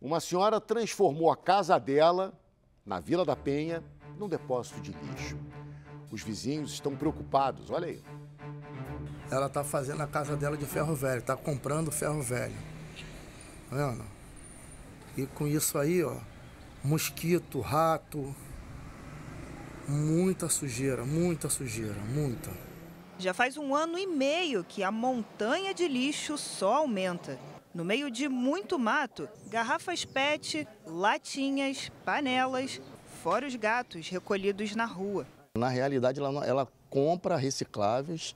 uma senhora transformou a casa dela, na Vila da Penha, num depósito de lixo. Os vizinhos estão preocupados, olha aí. Ela está fazendo a casa dela de ferro velho, está comprando ferro velho. Tá vendo? E com isso aí, ó, mosquito, rato, muita sujeira, muita sujeira, muita. Já faz um ano e meio que a montanha de lixo só aumenta. No meio de muito mato, garrafas PET, latinhas, panelas, fora os gatos recolhidos na rua. Na realidade, ela, ela compra recicláveis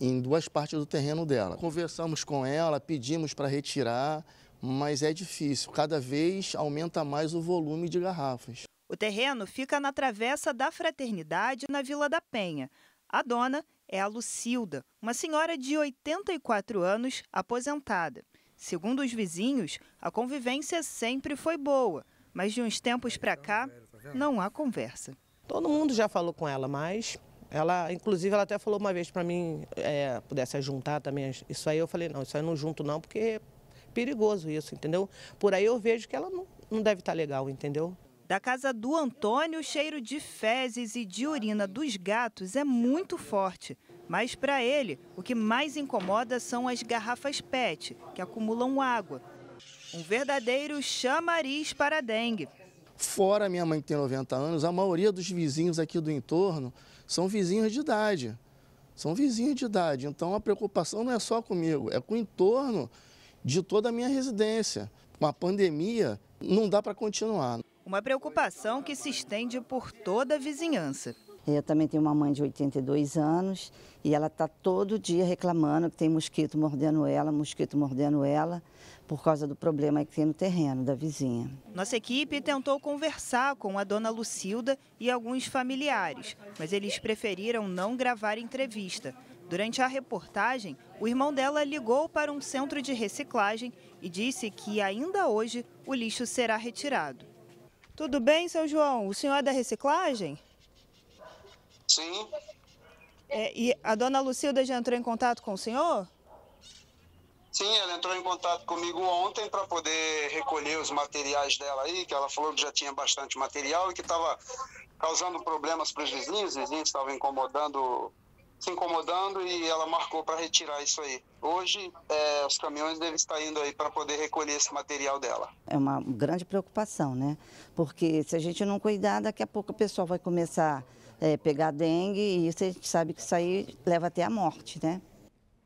em duas partes do terreno dela. Conversamos com ela, pedimos para retirar, mas é difícil. Cada vez aumenta mais o volume de garrafas. O terreno fica na Travessa da Fraternidade, na Vila da Penha. A dona é a Lucilda, uma senhora de 84 anos, aposentada. Segundo os vizinhos, a convivência sempre foi boa, mas de uns tempos para cá não há conversa. Todo mundo já falou com ela, mas ela, inclusive, ela até falou uma vez para mim, é, pudesse juntar também. Isso aí eu falei, não, isso aí eu não junto não, porque é perigoso isso, entendeu? Por aí eu vejo que ela não, não deve estar tá legal, entendeu? Da casa do Antônio, o cheiro de fezes e de urina dos gatos é muito forte. Mas para ele, o que mais incomoda são as garrafas PET, que acumulam água. Um verdadeiro chamariz para a dengue. Fora minha mãe que tem 90 anos, a maioria dos vizinhos aqui do entorno são vizinhos de idade. São vizinhos de idade. Então a preocupação não é só comigo, é com o entorno de toda a minha residência. Com a pandemia, não dá para continuar. Uma preocupação que se estende por toda a vizinhança. Eu também tenho uma mãe de 82 anos e ela está todo dia reclamando que tem mosquito mordendo ela, mosquito mordendo ela, por causa do problema que tem no terreno da vizinha. Nossa equipe tentou conversar com a dona Lucilda e alguns familiares, mas eles preferiram não gravar entrevista. Durante a reportagem, o irmão dela ligou para um centro de reciclagem e disse que ainda hoje o lixo será retirado. Tudo bem, seu João? O senhor é da reciclagem? Sim. É, e a dona Lucilda já entrou em contato com o senhor? Sim, ela entrou em contato comigo ontem para poder recolher os materiais dela aí, que ela falou que já tinha bastante material e que estava causando problemas para os vizinhos, os vizinhos estavam incomodando se incomodando e ela marcou para retirar isso aí. Hoje, é, os caminhões devem estar indo aí para poder recolher esse material dela. É uma grande preocupação, né? Porque se a gente não cuidar, daqui a pouco o pessoal vai começar a é, pegar dengue e isso a gente sabe que isso aí leva até a morte, né?